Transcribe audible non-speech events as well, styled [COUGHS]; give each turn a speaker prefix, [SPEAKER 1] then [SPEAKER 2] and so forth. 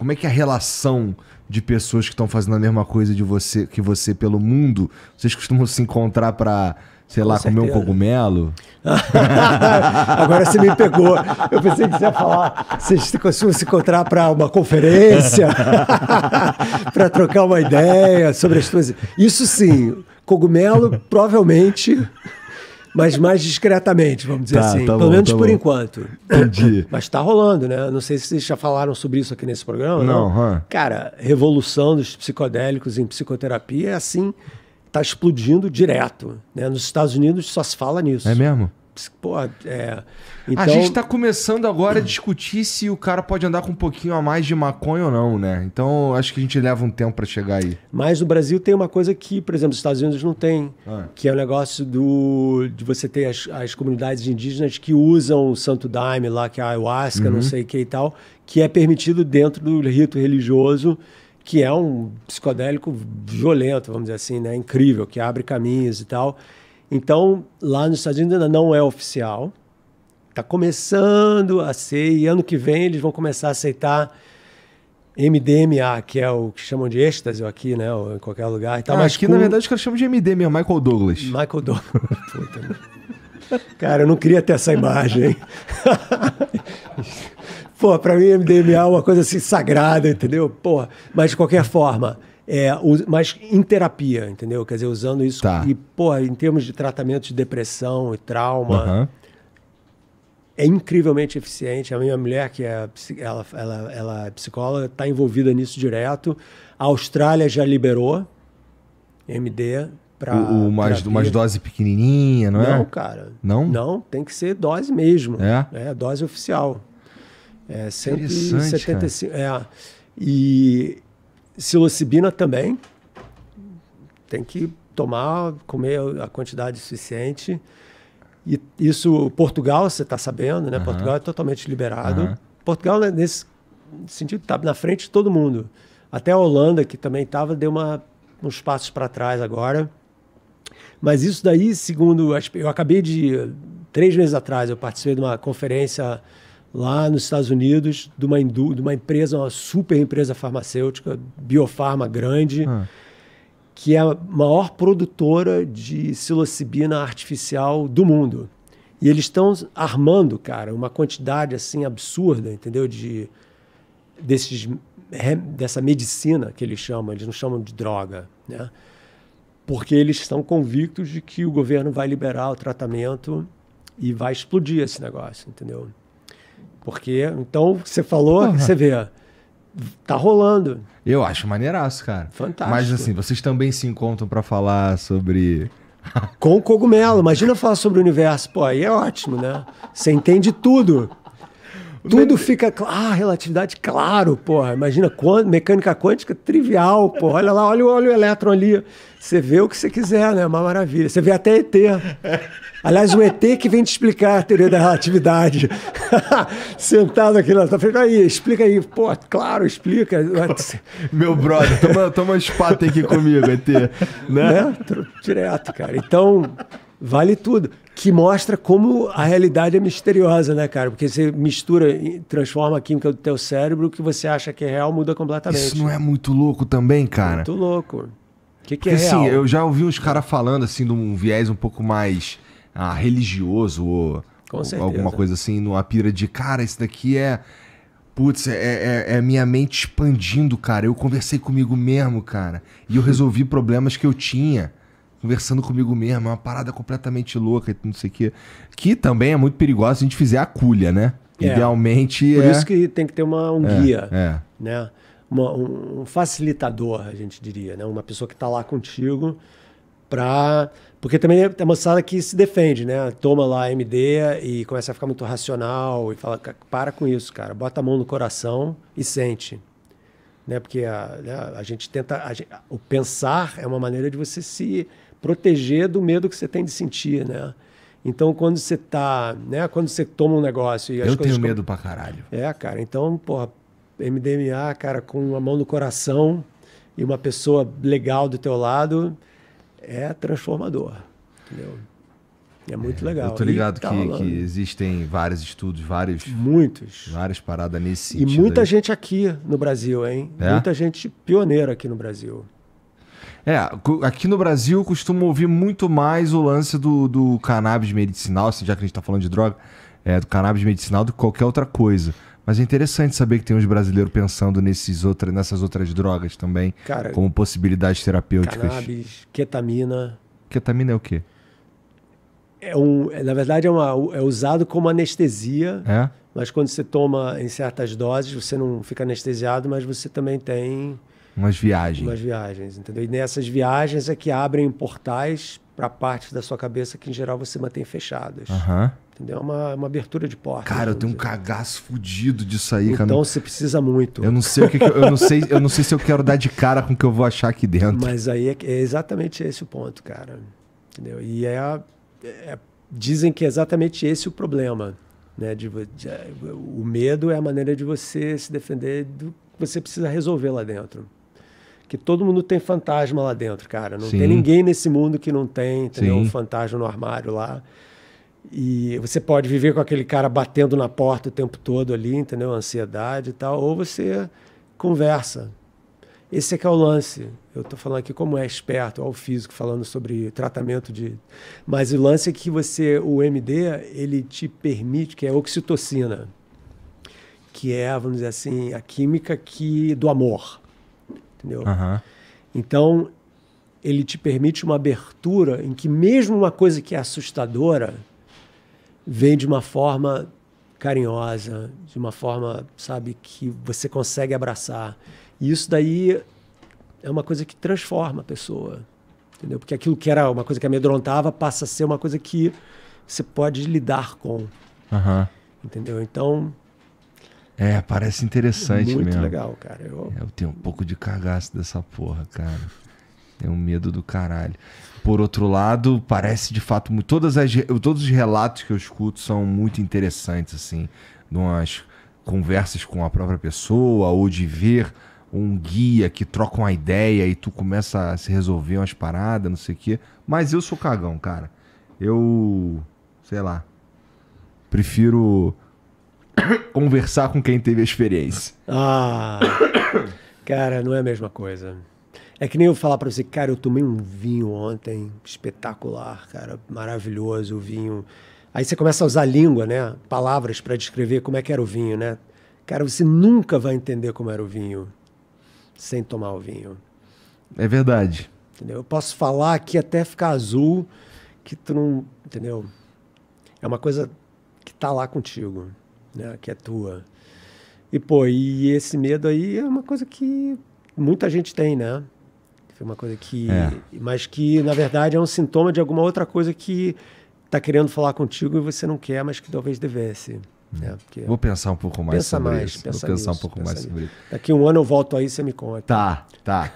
[SPEAKER 1] Como é que é a relação de pessoas que estão fazendo a mesma coisa de você que você pelo mundo? Vocês costumam se encontrar para sei lá, comer um cogumelo? [LAUGHS] Agora você me pegou. Eu pensei que você ia falar.
[SPEAKER 2] Vocês costumam se encontrar para uma conferência, [LAUGHS] para trocar uma ideia sobre as coisas. Isso sim, cogumelo provavelmente mas mais discretamente, vamos dizer tá, assim. Tá Pelo bom, menos tá por bom. enquanto. Entendi. [COUGHS] Mas está rolando, né? Não sei se vocês já falaram sobre isso aqui nesse programa. Não, não. Cara, revolução dos psicodélicos em psicoterapia é assim, está explodindo direto. Né? Nos Estados Unidos só se fala nisso. É mesmo? Pô, é, então... A gente está
[SPEAKER 1] começando agora a discutir se o cara pode andar com um pouquinho a mais de maconha ou não, né? Então acho que a gente leva um tempo para chegar aí.
[SPEAKER 2] Mas no Brasil tem uma coisa que, por exemplo, os Estados Unidos não tem, ah. que é o negócio do de você ter as, as comunidades indígenas que usam o Santo Daime lá, que é a ayahuasca, uhum. não sei o que e tal, que é permitido dentro do rito religioso que é um psicodélico violento, vamos dizer assim, né? incrível, que abre caminhos e tal. Então, lá nos Estados Unidos ainda não é oficial. Está começando a ser, e ano que vem eles vão começar a aceitar MDMA, que é o que chamam de êxtase aqui, né? Ou em qualquer lugar e tal. Ah, aqui, com... na verdade, os caras chamam de MDMA, Michael Douglas. Michael Douglas. [LAUGHS] Puta, né? cara, eu não queria ter essa imagem. [LAUGHS] Pô, para mim, MDMA é uma coisa assim sagrada, entendeu? Pô, mas de qualquer forma é, mas em terapia, entendeu? Quer dizer, usando isso. Tá. E, porra, em termos de tratamento de depressão e trauma. Uhum. É incrivelmente eficiente. A minha mulher, que é, ela, ela, ela é psicóloga, está envolvida nisso direto. A Austrália já liberou MD para. Mais, umas doses
[SPEAKER 1] pequenininha, não, não é? Não, cara. Não?
[SPEAKER 2] Não, tem que ser dose mesmo. É? É, dose oficial. É, 175. É. E Psilocibina também. Tem que tomar, comer a quantidade suficiente. E isso, Portugal, você está sabendo, né? Uhum. Portugal é totalmente liberado. Uhum. Portugal, né, nesse sentido, está na frente de todo mundo. Até a Holanda, que também estava, deu uma, uns passos para trás agora. Mas isso daí, segundo. Eu acabei de. Três meses atrás, eu participei de uma conferência lá nos Estados Unidos de uma, de uma empresa, uma super empresa farmacêutica, biofarma grande, ah. que é a maior produtora de psilocibina artificial do mundo. E eles estão armando, cara, uma quantidade assim absurda, entendeu? De desses dessa medicina que eles chamam, eles não chamam de droga, né? Porque eles estão convictos de que o governo vai liberar o tratamento e vai explodir esse negócio, entendeu? Porque, então, você falou, uhum. você vê, tá rolando. Eu acho maneiraço, cara. Fantástico. Mas assim,
[SPEAKER 1] vocês também se encontram para falar sobre.
[SPEAKER 2] Com cogumelo. Imagina falar sobre o universo. Pô, aí é ótimo, né? Você entende tudo. Tudo fica claro. Ah, relatividade, claro, porra. Imagina mecânica quântica, trivial, porra. Olha lá, olha, olha o elétron ali. Você vê o que você quiser, né? Uma maravilha. Você vê até ET. Aliás, o ET que vem te explicar a teoria da relatividade. [LAUGHS] Sentado aqui na tua frente. Aí, explica aí. Pô, claro, explica. [LAUGHS] Meu brother, toma, toma espata aqui comigo, ET. Né? né? Direto, cara. Então, vale tudo que mostra como a realidade é misteriosa, né, cara? Porque você mistura, transforma a química do teu cérebro, o que você acha que é real muda completamente. Isso não é
[SPEAKER 1] muito louco também, cara? Muito louco. O que,
[SPEAKER 2] que Porque, é assim, real? Assim, eu
[SPEAKER 1] já ouvi uns caras falando, assim, de um viés um pouco mais ah, religioso ou, ou alguma coisa assim, numa pira de, cara, isso daqui é... Putz, é, é, é, é, minha mente expandindo, cara. Eu conversei comigo mesmo, cara. E eu resolvi problemas que eu tinha conversando comigo mesmo, é uma parada completamente louca, não sei o quê. Que também é muito perigosa se a gente fizer a culha, né? É. Idealmente. Por é... isso
[SPEAKER 2] que tem que ter uma, um é, guia, é. né? Uma, um facilitador, a gente diria, né? Uma pessoa que está lá contigo para porque também é, é a moçada que se defende, né? Toma lá MD e começa a ficar muito racional e fala, para com isso, cara. Bota a mão no coração e sente. Né? Porque a, né? a gente tenta... A, o pensar é uma maneira de você se proteger do medo que você tem de sentir, né? Então, quando você tá, né? Quando você toma um negócio e as Eu tenho medo pra caralho. É, cara. Então, porra, MDMA, cara, com a mão no coração e uma pessoa legal do teu lado é transformador, entendeu? É muito é, legal. Eu tô ligado tá que, que,
[SPEAKER 1] existem vários estudos, vários. Muitos. Várias paradas nesse sentido. E muita aí.
[SPEAKER 2] gente aqui no Brasil, hein? É? Muita gente pioneira aqui no Brasil.
[SPEAKER 1] É, aqui no Brasil eu costumo ouvir muito mais o lance do, do cannabis medicinal, assim, já que a gente está falando de droga, é, do cannabis medicinal do que qualquer outra coisa. Mas é interessante saber que tem uns brasileiros pensando nesses outra, nessas outras drogas também, Cara, como possibilidades terapêuticas.
[SPEAKER 2] Cannabis, ketamina.
[SPEAKER 1] Ketamina é o quê?
[SPEAKER 2] É um, é, na verdade, é, uma, é usado como anestesia. É? Mas quando você toma em certas doses, você não fica anestesiado, mas você também tem Umas viagens. Umas viagens, entendeu? E nessas viagens é que abrem portais para partes da sua cabeça que, em geral, você mantém fechadas. Uhum. Entendeu? É uma, uma abertura de porta.
[SPEAKER 1] Cara, eu tenho dizer. um cagaço fudido disso aí, cara. Então você precisa muito. Eu não sei o que, que eu, eu, não sei, eu não sei se eu quero dar de cara com o que eu vou achar aqui dentro.
[SPEAKER 2] Mas aí é, é exatamente esse o ponto, cara. Entendeu? E é, é dizem que é exatamente esse o problema, né? De, de, é, o medo é a maneira de você se defender do que você precisa resolver lá dentro que todo mundo tem fantasma lá dentro, cara. Não Sim. tem ninguém nesse mundo que não tem, Um fantasma no armário lá. E você pode viver com aquele cara batendo na porta o tempo todo ali, entendeu? Ansiedade e tal, ou você conversa. Esse é que é o lance. Eu estou falando aqui como é esperto, ao físico falando sobre tratamento de, mas o lance é que você, o MD, ele te permite que é a oxitocina, que é, vamos dizer assim, a química que do amor entendeu? Uhum. Então, ele te permite uma abertura em que mesmo uma coisa que é assustadora vem de uma forma carinhosa, de uma forma, sabe, que você consegue abraçar. E isso daí é uma coisa que transforma a pessoa, entendeu? Porque aquilo que era uma coisa que amedrontava passa a ser uma coisa que você pode lidar com, uhum. entendeu? Então,
[SPEAKER 1] é, parece interessante é muito mesmo. Muito legal,
[SPEAKER 2] cara. Eu... É, eu
[SPEAKER 1] tenho um pouco de cagaço dessa porra, cara. Tenho medo do caralho. Por outro lado, parece de fato. Todas as, todos os relatos que eu escuto são muito interessantes, assim. umas conversas com a própria pessoa, ou de ver um guia que troca uma ideia e tu começa a se resolver umas paradas, não sei o quê. Mas eu sou cagão, cara. Eu. Sei lá. Prefiro [COUGHS] conversar com quem teve a experiência.
[SPEAKER 2] Ah, [COUGHS] cara, não é a mesma coisa. É que nem eu falar para você, cara, eu tomei um vinho ontem, espetacular, cara, maravilhoso o vinho. Aí você começa a usar língua, né? Palavras para descrever como é que era o vinho, né? Cara, você nunca vai entender como era o vinho sem tomar o vinho.
[SPEAKER 1] É verdade.
[SPEAKER 2] Entendeu? Eu posso falar aqui até ficar azul, que tu não. Entendeu? É uma coisa que tá lá contigo né, que é tua. E, pô, e esse medo aí é uma coisa que muita gente tem, né? Foi uma coisa que. É. Mas que, na verdade, é um sintoma de alguma outra coisa que tá querendo falar contigo e você não quer, mas que talvez devesse. Hum. Né? Vou pensar um pouco mais pensa sobre mais, isso. Pensa Vou pensar nisso, um pouco mais nisso. sobre isso. Daqui um ano eu volto aí e você me conta.
[SPEAKER 1] Tá, tá.